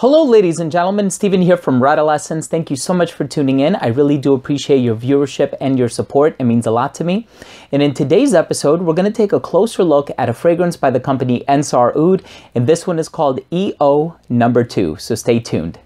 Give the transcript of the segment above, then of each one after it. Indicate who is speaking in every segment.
Speaker 1: Hello, ladies and gentlemen. Stephen here from Rada Lessons. Thank you so much for tuning in. I really do appreciate your viewership and your support. It means a lot to me. And in today's episode, we're going to take a closer look at a fragrance by the company Ensar Oud, and this one is called EO number 2. So stay tuned.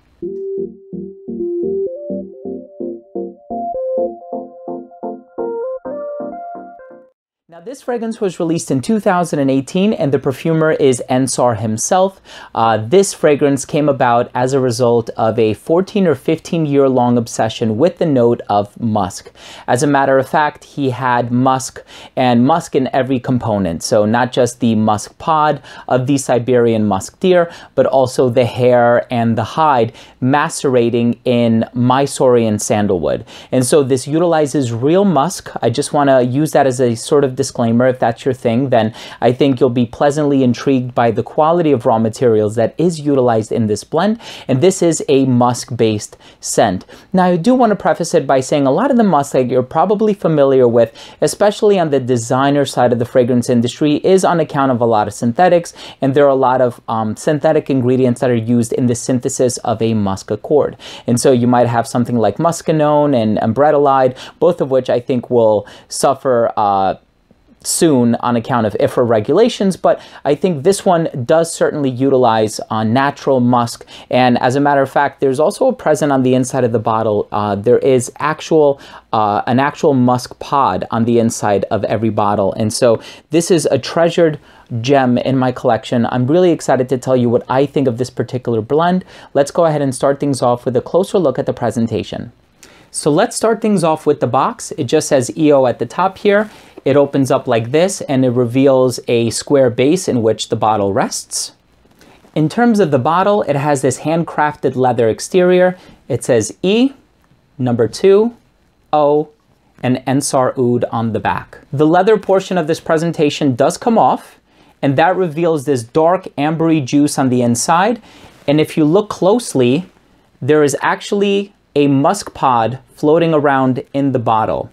Speaker 1: Now, this fragrance was released in 2018, and the perfumer is Ensar himself. Uh, this fragrance came about as a result of a 14 or 15 year long obsession with the note of musk. As a matter of fact, he had musk and musk in every component. So, not just the musk pod of the Siberian musk deer, but also the hair and the hide macerating in Mysorean sandalwood. And so, this utilizes real musk. I just want to use that as a sort of discussion disclaimer, if that's your thing, then I think you'll be pleasantly intrigued by the quality of raw materials that is utilized in this blend. And this is a musk-based scent. Now, I do want to preface it by saying a lot of the musk that you're probably familiar with, especially on the designer side of the fragrance industry, is on account of a lot of synthetics. And there are a lot of um, synthetic ingredients that are used in the synthesis of a musk accord. And so you might have something like muscanone and umbrettalide, both of which I think will suffer uh, soon on account of IFRA regulations, but I think this one does certainly utilize uh, natural musk. And as a matter of fact, there's also a present on the inside of the bottle. Uh, there is actual uh, an actual musk pod on the inside of every bottle. And so this is a treasured gem in my collection. I'm really excited to tell you what I think of this particular blend. Let's go ahead and start things off with a closer look at the presentation. So let's start things off with the box. It just says EO at the top here. It opens up like this and it reveals a square base in which the bottle rests. In terms of the bottle, it has this handcrafted leather exterior. It says E, number two, O, and Ensar Oud on the back. The leather portion of this presentation does come off, and that reveals this dark ambery juice on the inside. And if you look closely, there is actually a musk pod floating around in the bottle.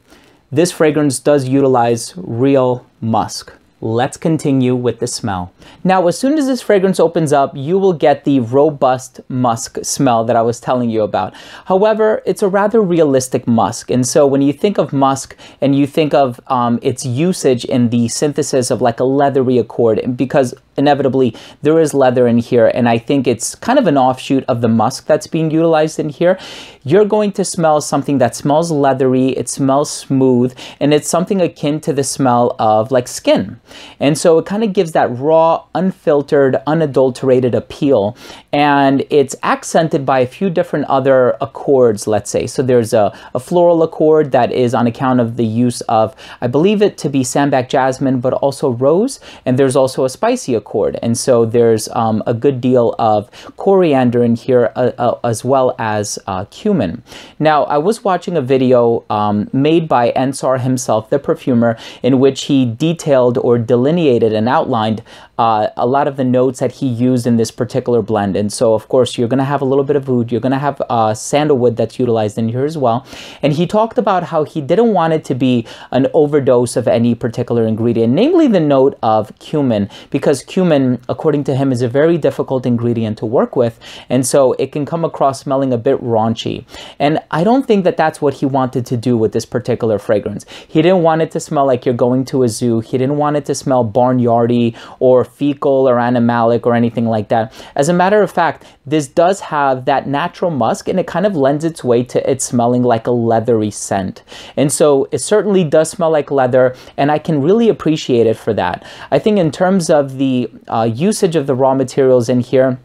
Speaker 1: This fragrance does utilize real musk. Let's continue with the smell. Now, as soon as this fragrance opens up, you will get the robust musk smell that I was telling you about. However, it's a rather realistic musk. And so when you think of musk and you think of um, its usage in the synthesis of like a leathery accord, because inevitably there is leather in here and I think it's kind of an offshoot of the musk that's being utilized in here. You're going to smell something that smells leathery, it smells smooth, and it's something akin to the smell of like skin. And so it kind of gives that raw, unfiltered, unadulterated appeal and it's accented by a few different other accords, let's say. So there's a, a floral accord that is on account of the use of, I believe it to be sandback jasmine, but also rose, and there's also a spicy accord cord. And so there's um, a good deal of coriander in here uh, uh, as well as uh, cumin. Now, I was watching a video um, made by Ensar himself, the perfumer, in which he detailed or delineated and outlined uh, a lot of the notes that he used in this particular blend. And so, of course, you're going to have a little bit of oud. You're going to have uh, sandalwood that's utilized in here as well. And he talked about how he didn't want it to be an overdose of any particular ingredient, namely the note of cumin, because cumin, according to him, is a very difficult ingredient to work with. And so it can come across smelling a bit raunchy. And I don't think that that's what he wanted to do with this particular fragrance. He didn't want it to smell like you're going to a zoo. He didn't want it to smell barnyardy or fecal or animalic or anything like that. As a matter of fact, this does have that natural musk and it kind of lends its way to it smelling like a leathery scent. And so it certainly does smell like leather and I can really appreciate it for that. I think in terms of the uh, usage of the raw materials in here,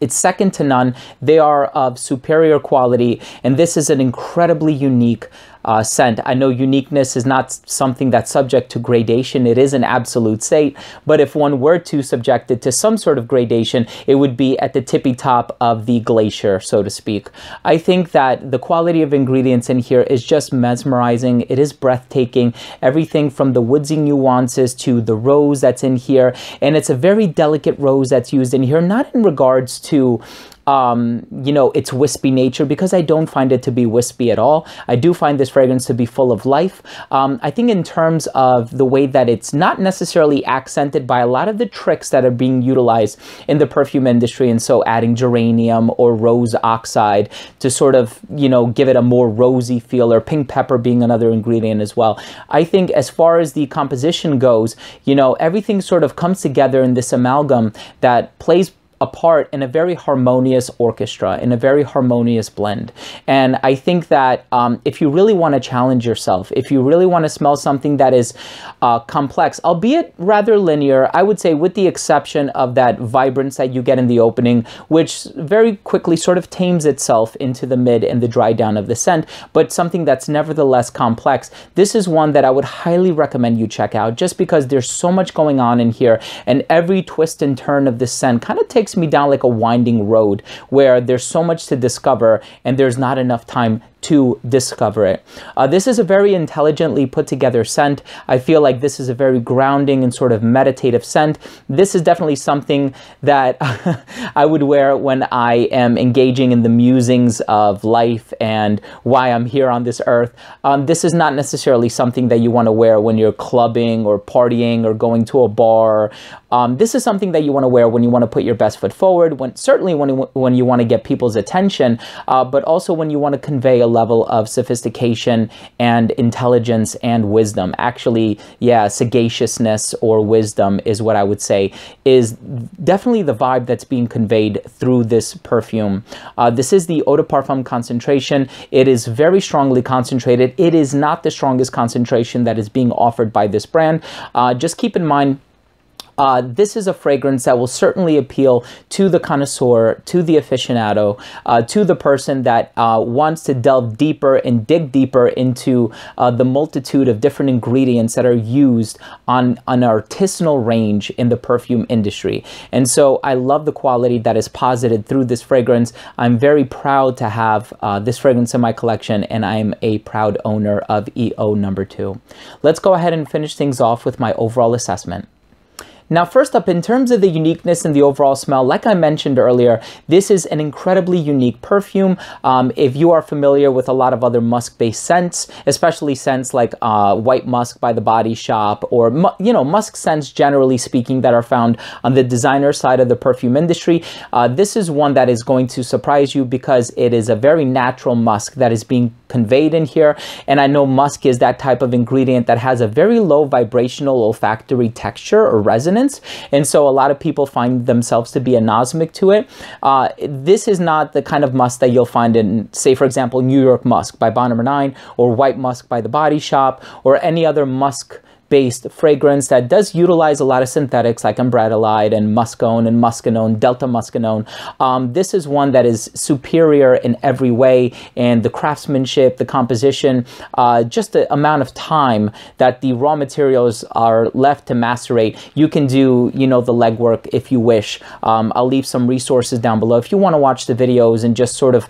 Speaker 1: it's second to none. They are of superior quality, and this is an incredibly unique uh, I know uniqueness is not something that's subject to gradation. It is an absolute state. But if one were to subject it to some sort of gradation, it would be at the tippy top of the glacier, so to speak. I think that the quality of ingredients in here is just mesmerizing. It is breathtaking. Everything from the woodsy nuances to the rose that's in here. And it's a very delicate rose that's used in here, not in regards to um, you know, its wispy nature because I don't find it to be wispy at all. I do find this fragrance to be full of life. Um, I think in terms of the way that it's not necessarily accented by a lot of the tricks that are being utilized in the perfume industry. And so adding geranium or rose oxide to sort of, you know, give it a more rosy feel or pink pepper being another ingredient as well. I think as far as the composition goes, you know, everything sort of comes together in this amalgam that plays a part in a very harmonious orchestra, in a very harmonious blend. And I think that um, if you really want to challenge yourself, if you really want to smell something that is uh, complex, albeit rather linear, I would say with the exception of that vibrance that you get in the opening, which very quickly sort of tames itself into the mid and the dry down of the scent, but something that's nevertheless complex. This is one that I would highly recommend you check out just because there's so much going on in here and every twist and turn of the scent kind of takes takes me down like a winding road where there's so much to discover and there's not enough time to discover it. Uh, this is a very intelligently put together scent. I feel like this is a very grounding and sort of meditative scent. This is definitely something that I would wear when I am engaging in the musings of life and why I'm here on this earth. Um, this is not necessarily something that you want to wear when you're clubbing or partying or going to a bar. Um, this is something that you want to wear when you want to put your best foot forward, when certainly when, when you want to get people's attention, uh, but also when you want to convey a level of sophistication and intelligence and wisdom. Actually, yeah, sagaciousness or wisdom is what I would say is definitely the vibe that's being conveyed through this perfume. Uh, this is the Eau de Parfum concentration. It is very strongly concentrated. It is not the strongest concentration that is being offered by this brand. Uh, just keep in mind, uh, this is a fragrance that will certainly appeal to the connoisseur, to the aficionado, uh, to the person that uh, wants to delve deeper and dig deeper into uh, the multitude of different ingredients that are used on an artisanal range in the perfume industry. And so I love the quality that is posited through this fragrance. I'm very proud to have uh, this fragrance in my collection and I'm a proud owner of EO number two. Let's go ahead and finish things off with my overall assessment. Now, first up, in terms of the uniqueness and the overall smell, like I mentioned earlier, this is an incredibly unique perfume. Um, if you are familiar with a lot of other musk-based scents, especially scents like uh, white musk by The Body Shop or, you know, musk scents, generally speaking, that are found on the designer side of the perfume industry, uh, this is one that is going to surprise you because it is a very natural musk that is being conveyed in here. And I know musk is that type of ingredient that has a very low vibrational olfactory texture or resonance. And so a lot of people find themselves to be anosmic to it. Uh, this is not the kind of musk that you'll find in, say, for example, New York Musk by Bon Number 9 or White Musk by The Body Shop or any other musk based fragrance that does utilize a lot of synthetics like umbratolide and muscone and muscanone, delta muscanone. Um, this is one that is superior in every way and the craftsmanship, the composition, uh, just the amount of time that the raw materials are left to macerate. You can do, you know, the legwork if you wish. Um, I'll leave some resources down below if you want to watch the videos and just sort of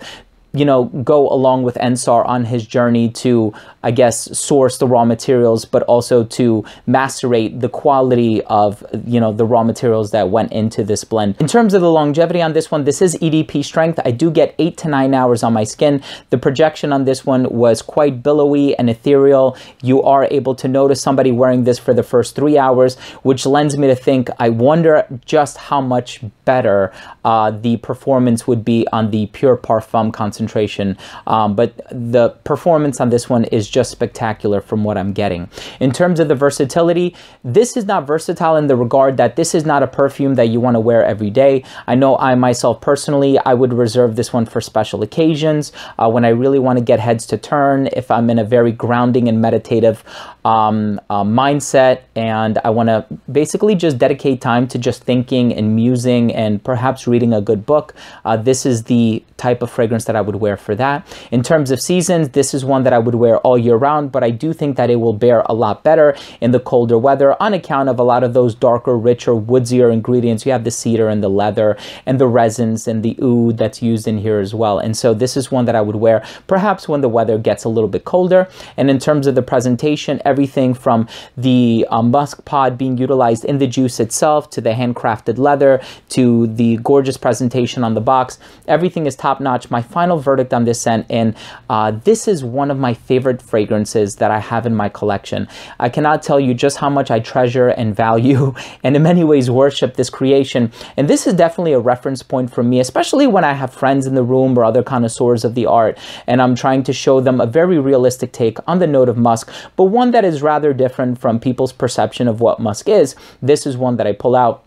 Speaker 1: you know, go along with Ensar on his journey to, I guess, source the raw materials, but also to macerate the quality of, you know, the raw materials that went into this blend. In terms of the longevity on this one, this is EDP strength. I do get eight to nine hours on my skin. The projection on this one was quite billowy and ethereal. You are able to notice somebody wearing this for the first three hours, which lends me to think, I wonder just how much better uh, the performance would be on the Pure Parfum concentration concentration. Um, but the performance on this one is just spectacular from what I'm getting. In terms of the versatility, this is not versatile in the regard that this is not a perfume that you want to wear every day. I know I myself personally, I would reserve this one for special occasions uh, when I really want to get heads to turn, if I'm in a very grounding and meditative um, uh, mindset and I want to basically just dedicate time to just thinking and musing and perhaps reading a good book. Uh, this is the type of fragrance that I would wear for that. In terms of seasons, this is one that I would wear all year round, but I do think that it will bear a lot better in the colder weather on account of a lot of those darker, richer, woodsier ingredients. You have the cedar and the leather and the resins and the oud that's used in here as well. And so this is one that I would wear perhaps when the weather gets a little bit colder. And in terms of the presentation, everything from the um, musk pod being utilized in the juice itself to the handcrafted leather to the gorgeous presentation on the box, everything is top top notch. My final verdict on this scent, and uh, this is one of my favorite fragrances that I have in my collection. I cannot tell you just how much I treasure and value, and in many ways worship this creation. And this is definitely a reference point for me, especially when I have friends in the room or other connoisseurs of the art, and I'm trying to show them a very realistic take on the note of musk, but one that is rather different from people's perception of what musk is. This is one that I pull out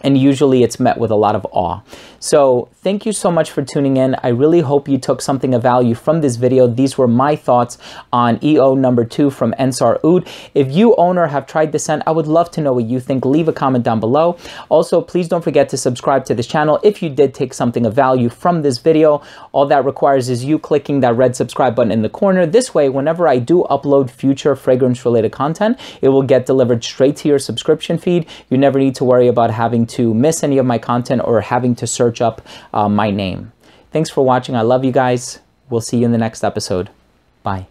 Speaker 1: and usually it's met with a lot of awe. So thank you so much for tuning in. I really hope you took something of value from this video. These were my thoughts on EO number two from Ensar Oud. If you own or have tried this scent, I would love to know what you think. Leave a comment down below. Also, please don't forget to subscribe to this channel if you did take something of value from this video. All that requires is you clicking that red subscribe button in the corner. This way, whenever I do upload future fragrance related content, it will get delivered straight to your subscription feed. You never need to worry about having to miss any of my content or having to search up uh, my name. Thanks for watching. I love you guys. We'll see you in the next episode. Bye.